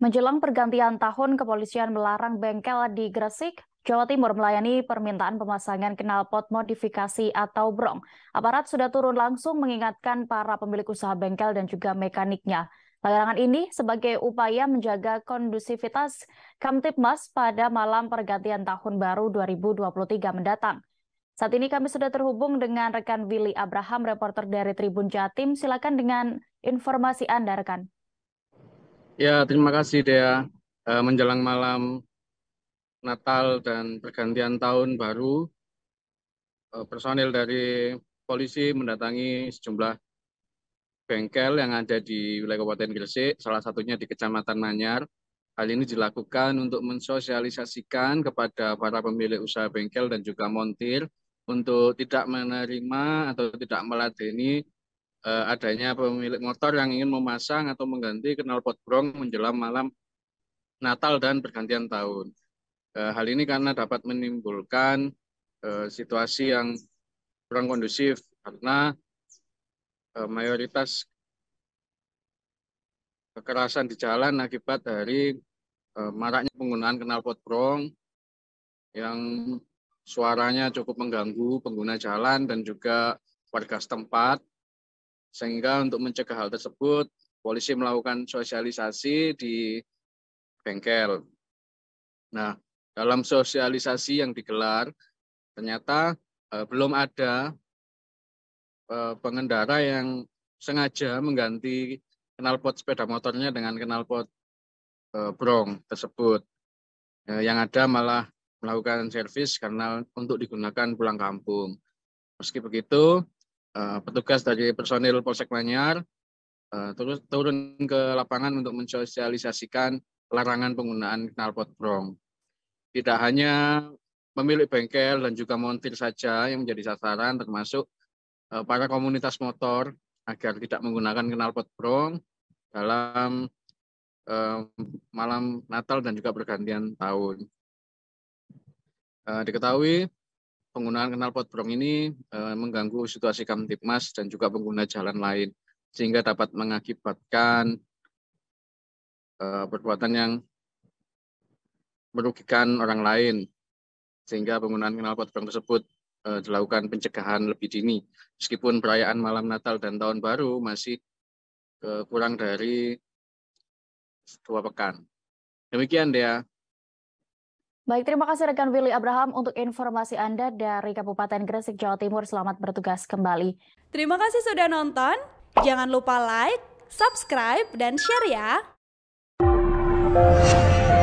Menjelang pergantian tahun, kepolisian melarang bengkel di Gresik, Jawa Timur melayani permintaan pemasangan knalpot modifikasi atau brong. Aparat sudah turun langsung mengingatkan para pemilik usaha bengkel dan juga mekaniknya. Larangan ini sebagai upaya menjaga kondusivitas Kamtipmas pada malam pergantian tahun baru 2023 mendatang. Saat ini kami sudah terhubung dengan rekan Willy Abraham, reporter dari Tribun Jatim. Silakan dengan informasi Anda, rekan. Ya, terima kasih Dea. Eh, menjelang malam Natal dan pergantian tahun baru, eh, personil dari polisi mendatangi sejumlah bengkel yang ada di wilayah Kabupaten Gresik, salah satunya di Kecamatan Manyar. Hal ini dilakukan untuk mensosialisasikan kepada para pemilik usaha bengkel dan juga montir untuk tidak menerima atau tidak meladeni Eh, adanya pemilik motor yang ingin memasang atau mengganti knalpot brong menjelang malam Natal dan pergantian tahun. Eh, hal ini karena dapat menimbulkan eh, situasi yang kurang kondusif karena mayoritas kekerasan di jalan akibat dari maraknya penggunaan knalpot brong yang suaranya cukup mengganggu pengguna jalan dan juga warga setempat sehingga untuk mencegah hal tersebut, polisi melakukan sosialisasi di bengkel. Nah, dalam sosialisasi yang digelar, ternyata eh, belum ada eh, pengendara yang sengaja mengganti knalpot sepeda motornya dengan knalpot eh, brong tersebut. Eh, yang ada malah melakukan servis karena untuk digunakan pulang kampung. Meski begitu, Eh, petugas dari personil Polsek Manyar uh, turun, ke lapangan untuk mensosialisasikan larangan penggunaan knalpot brong. Tidak hanya pemilik bengkel dan juga montir saja yang menjadi sasaran termasuk uh, para komunitas motor agar tidak menggunakan knalpot brong dalam uh, malam Natal dan juga pergantian tahun. Uh, diketahui penggunaan knalpot brong ini eh, mengganggu situasi kamtipmas dan juga pengguna jalan lain sehingga dapat mengakibatkan eh, perbuatan yang merugikan orang lain sehingga penggunaan knalpot brong tersebut eh, dilakukan pencegahan lebih dini meskipun perayaan malam Natal dan tahun baru masih kurang dari dua pekan. Demikian dia Baik, terima kasih rekan Willy Abraham untuk informasi Anda dari Kabupaten Gresik, Jawa Timur. Selamat bertugas kembali. Terima kasih sudah nonton. Jangan lupa like, subscribe, dan share ya.